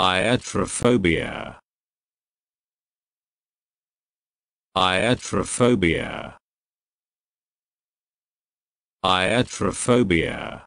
Iatrophobia. Iatrophobia. Iatrophobia.